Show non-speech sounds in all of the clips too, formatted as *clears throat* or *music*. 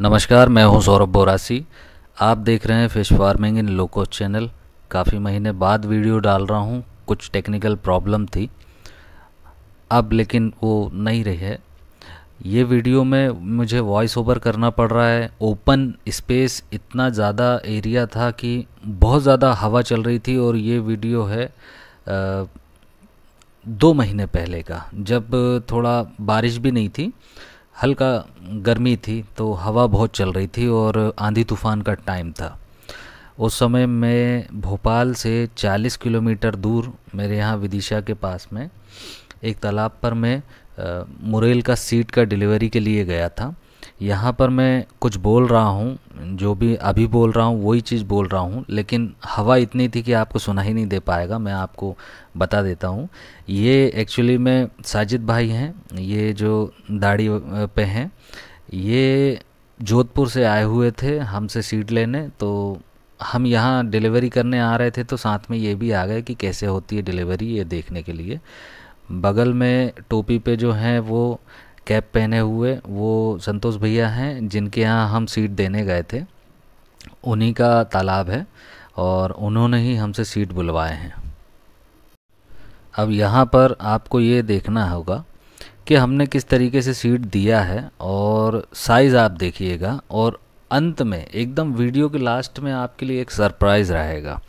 नमस्कार मैं हूं सौरभ बोरासी आप देख रहे हैं फिश फार्मिंग इन लोको चैनल काफ़ी महीने बाद वीडियो डाल रहा हूं कुछ टेक्निकल प्रॉब्लम थी अब लेकिन वो नहीं रही है ये वीडियो में मुझे वॉइस ओवर करना पड़ रहा है ओपन स्पेस इतना ज़्यादा एरिया था कि बहुत ज़्यादा हवा चल रही थी और ये वीडियो है आ, दो महीने पहले का जब थोड़ा बारिश भी नहीं थी हल्का गर्मी थी तो हवा बहुत चल रही थी और आंधी तूफ़ान का टाइम था उस समय मैं भोपाल से 40 किलोमीटर दूर मेरे यहाँ विदिशा के पास में एक तालाब पर मैं मुरेल का सीट का डिलीवरी के लिए गया था यहाँ पर मैं कुछ बोल रहा हूँ जो भी अभी बोल रहा हूँ वही चीज़ बोल रहा हूँ लेकिन हवा इतनी थी कि आपको सुना ही नहीं दे पाएगा मैं आपको बता देता हूँ ये एक्चुअली में साजिद भाई हैं ये जो दाढ़ी पे हैं ये जोधपुर से आए हुए थे हमसे सीट लेने तो हम यहाँ डिलीवरी करने आ रहे थे तो साथ में ये भी आ गए कि कैसे होती है डिलीवरी ये देखने के लिए बगल में टोपी पे जो हैं वो कैप पहने हुए वो संतोष भैया हैं जिनके यहाँ हम सीट देने गए थे उन्हीं का तालाब है और उन्होंने ही हमसे सीट बुलवाए हैं अब यहाँ पर आपको ये देखना होगा कि हमने किस तरीके से सीट दिया है और साइज़ आप देखिएगा और अंत में एकदम वीडियो के लास्ट में आपके लिए एक सरप्राइज़ रहेगा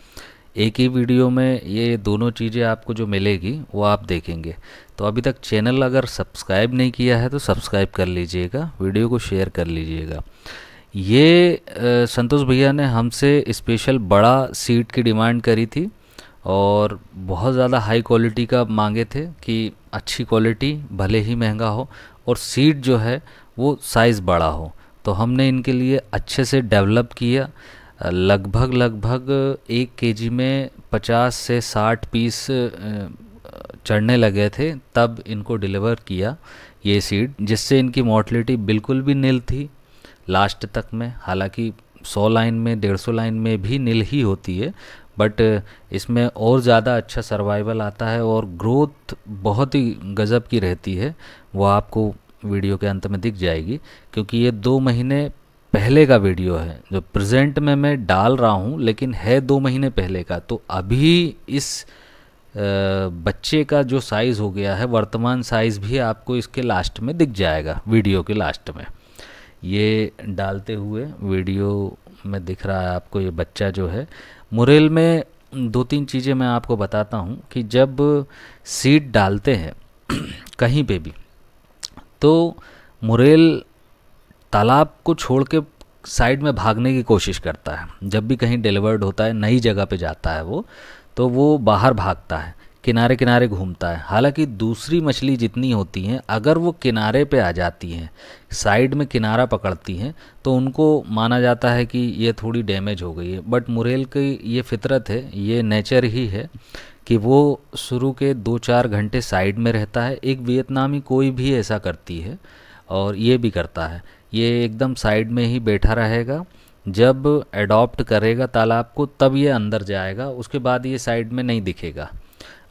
एक ही वीडियो में ये दोनों चीज़ें आपको जो मिलेगी वो आप देखेंगे तो अभी तक चैनल अगर सब्सक्राइब नहीं किया है तो सब्सक्राइब कर लीजिएगा वीडियो को शेयर कर लीजिएगा ये संतोष भैया ने हमसे स्पेशल बड़ा सीट की डिमांड करी थी और बहुत ज़्यादा हाई क्वालिटी का मांगे थे कि अच्छी क्वालिटी भले ही महंगा हो और सीट जो है वो साइज़ बड़ा हो तो हमने इनके लिए अच्छे से डेवलप किया लगभग लगभग एक केजी में 50 से 60 पीस चढ़ने लगे थे तब इनको डिलीवर किया ये सीड जिससे इनकी मॉर्टलिटी बिल्कुल भी नील थी लास्ट तक में हालांकि 100 लाइन में 150 लाइन में भी नील ही होती है बट इसमें और ज़्यादा अच्छा सर्वाइवल आता है और ग्रोथ बहुत ही गज़ब की रहती है वह आपको वीडियो के अंत में दिख जाएगी क्योंकि ये दो महीने पहले का वीडियो है जो प्रेजेंट में मैं डाल रहा हूँ लेकिन है दो महीने पहले का तो अभी इस बच्चे का जो साइज़ हो गया है वर्तमान साइज़ भी आपको इसके लास्ट में दिख जाएगा वीडियो के लास्ट में ये डालते हुए वीडियो में दिख रहा है आपको ये बच्चा जो है मुरेल में दो तीन चीज़ें मैं आपको बताता हूँ कि जब सीड डालते हैं *clears throat* कहीं पे भी तो मुरेल तालाब को छोड़ के साइड में भागने की कोशिश करता है जब भी कहीं डिलीवर्ड होता है नई जगह पे जाता है वो तो वो बाहर भागता है किनारे किनारे घूमता है हालांकि दूसरी मछली जितनी होती हैं अगर वो किनारे पे आ जाती हैं साइड में किनारा पकड़ती हैं तो उनको माना जाता है कि ये थोड़ी डैमेज हो गई है बट मुरेल की ये फितरत है ये नेचर ही है कि वो शुरू के दो चार घंटे साइड में रहता है एक वियतनामी कोई भी ऐसा करती है और ये भी करता है ये एकदम साइड में ही बैठा रहेगा जब एडॉप्ट करेगा तालाब को तब ये अंदर जाएगा उसके बाद ये साइड में नहीं दिखेगा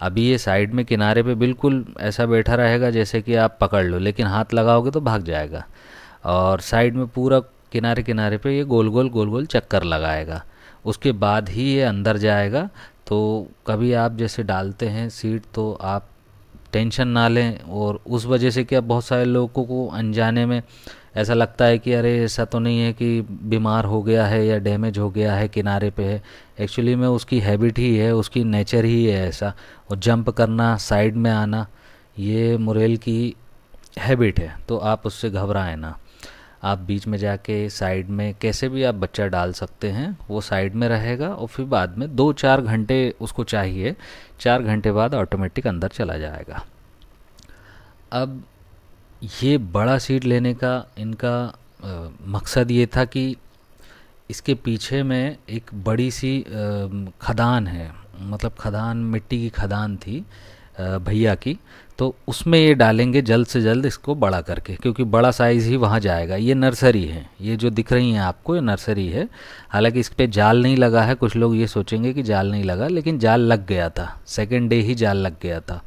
अभी ये साइड में किनारे पे बिल्कुल ऐसा बैठा रहेगा जैसे कि आप पकड़ लो लेकिन हाथ लगाओगे तो भाग जाएगा और साइड में पूरा किनारे किनारे पे ये गोल गोल गोल गोल चक्कर लगाएगा उसके बाद ही ये अंदर जाएगा तो कभी आप जैसे डालते हैं सीट तो आप टेंशन ना लें और उस वजह से क्या बहुत सारे लोगों को अनजाने में ऐसा लगता है कि अरे ऐसा तो नहीं है कि बीमार हो गया है या डैमेज हो गया है किनारे पे है एक्चुअली में उसकी हैबिट ही है उसकी नेचर ही है ऐसा और जंप करना साइड में आना ये मुरेल की हैबिट है तो आप उससे घबराएं ना आप बीच में जाके साइड में कैसे भी आप बच्चा डाल सकते हैं वो साइड में रहेगा और फिर बाद में दो चार घंटे उसको चाहिए चार घंटे बाद ऑटोमेटिक अंदर चला जाएगा अब ये बड़ा सीट लेने का इनका आ, मकसद ये था कि इसके पीछे में एक बड़ी सी आ, खदान है मतलब खदान मिट्टी की खदान थी भैया की तो उसमें ये डालेंगे जल्द से जल्द इसको बड़ा करके क्योंकि बड़ा साइज़ ही वहाँ जाएगा ये नर्सरी है ये जो दिख रही हैं आपको ये नर्सरी है हालांकि इस पर जाल नहीं लगा है कुछ लोग ये सोचेंगे कि जाल नहीं लगा लेकिन जाल लग गया था सेकेंड डे ही जाल लग गया था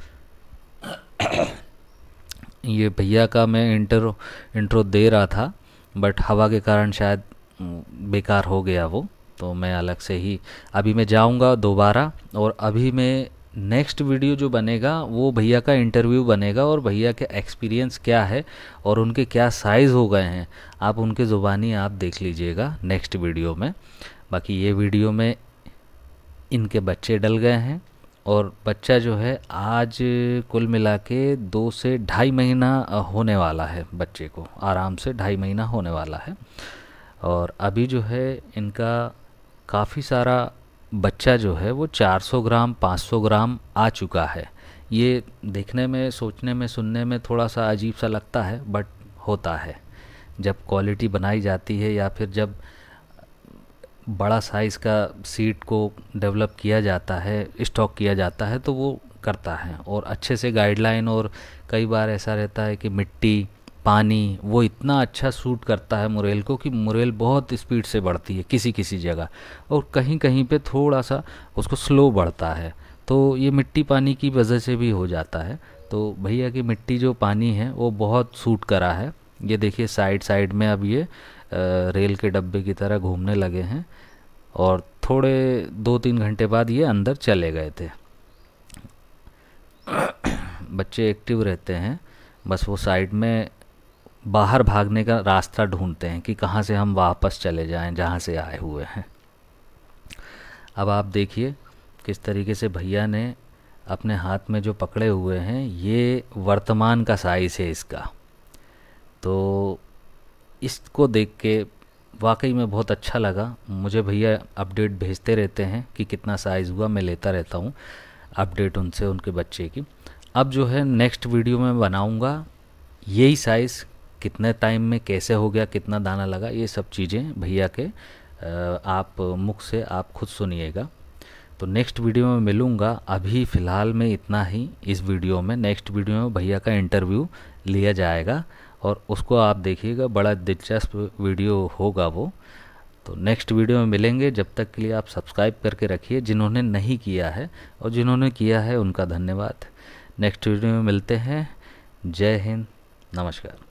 ये भैया का मैं इंटर इंट्रो दे रहा था बट हवा के कारण शायद बेकार हो गया वो तो मैं अलग से ही अभी मैं जाऊंगा दोबारा और अभी मैं नेक्स्ट वीडियो जो बनेगा वो भैया का इंटरव्यू बनेगा और भैया के एक्सपीरियंस क्या है और उनके क्या साइज़ हो गए हैं आप उनके ज़ुबानी आप देख लीजिएगा नेक्स्ट वीडियो में बाकी ये वीडियो में इनके बच्चे डल गए हैं और बच्चा जो है आज कुल मिला के दो से ढाई महीना होने वाला है बच्चे को आराम से ढाई महीना होने वाला है और अभी जो है इनका काफ़ी सारा बच्चा जो है वो 400 ग्राम 500 ग्राम आ चुका है ये देखने में सोचने में सुनने में थोड़ा सा अजीब सा लगता है बट होता है जब क्वालिटी बनाई जाती है या फिर जब बड़ा साइज़ का सीट को डेवलप किया जाता है स्टॉक किया जाता है तो वो करता है और अच्छे से गाइडलाइन और कई बार ऐसा रहता है कि मिट्टी पानी वो इतना अच्छा सूट करता है मुरेल को कि मुरेल बहुत स्पीड से बढ़ती है किसी किसी जगह और कहीं कहीं पे थोड़ा सा उसको स्लो बढ़ता है तो ये मिट्टी पानी की वजह से भी हो जाता है तो भैया की मिट्टी जो पानी है वो बहुत सूट करा है ये देखिए साइड साइड में अब ये रेल के डब्बे की तरह घूमने लगे हैं और थोड़े दो तीन घंटे बाद ये अंदर चले गए थे बच्चे एक्टिव रहते हैं बस वो साइड में बाहर भागने का रास्ता ढूंढते हैं कि कहाँ से हम वापस चले जाएं जहाँ से आए हुए हैं अब आप देखिए किस तरीके से भैया ने अपने हाथ में जो पकड़े हुए हैं ये वर्तमान का साइज़ है इसका तो इसको देख के वाकई में बहुत अच्छा लगा मुझे भैया अपडेट भेजते रहते हैं कि कितना साइज़ हुआ मैं लेता रहता हूँ अपडेट उनसे उनके बच्चे की अब जो है नेक्स्ट वीडियो में बनाऊँगा यही साइज़ कितने टाइम में कैसे हो गया कितना दाना लगा ये सब चीज़ें भैया के आप मुख से आप खुद सुनिएगा तो नेक्स्ट वीडियो में मिलूँगा अभी फ़िलहाल में इतना ही इस वीडियो में नेक्स्ट वीडियो में भैया का इंटरव्यू लिया जाएगा और उसको आप देखिएगा बड़ा दिलचस्प वीडियो होगा वो तो नेक्स्ट वीडियो में मिलेंगे जब तक के लिए आप सब्सक्राइब करके रखिए जिन्होंने नहीं किया है और जिन्होंने किया है उनका धन्यवाद नेक्स्ट वीडियो में मिलते हैं जय हिंद नमस्कार